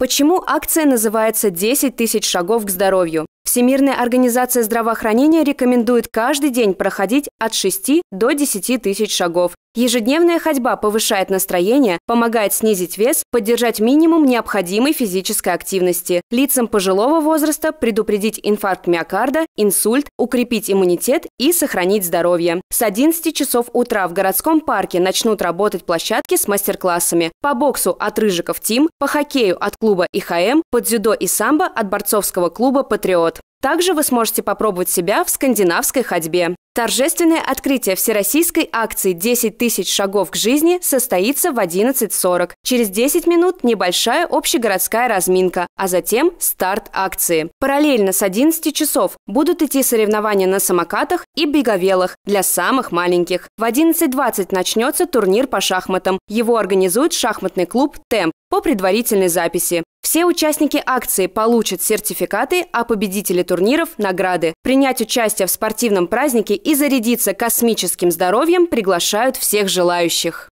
Почему акция называется «10 тысяч шагов к здоровью»? Всемирная организация здравоохранения рекомендует каждый день проходить от 6 до 10 тысяч шагов. Ежедневная ходьба повышает настроение, помогает снизить вес, поддержать минимум необходимой физической активности, лицам пожилого возраста предупредить инфаркт миокарда, инсульт, укрепить иммунитет и сохранить здоровье. С 11 часов утра в городском парке начнут работать площадки с мастер-классами по боксу от Рыжиков Тим, по хоккею от клуба ИХМ, по дзюдо и самбо от борцовского клуба «Патриот». Также вы сможете попробовать себя в скандинавской ходьбе. Торжественное открытие всероссийской акции «10 тысяч шагов к жизни» состоится в 11.40. Через 10 минут небольшая общегородская разминка, а затем старт акции. Параллельно с 11 часов будут идти соревнования на самокатах и беговелах для самых маленьких. В 11.20 начнется турнир по шахматам. Его организует шахматный клуб «Темп» по предварительной записи. Все участники акции получат сертификаты, а победители турниров – награды. Принять участие в спортивном празднике и зарядиться космическим здоровьем приглашают всех желающих.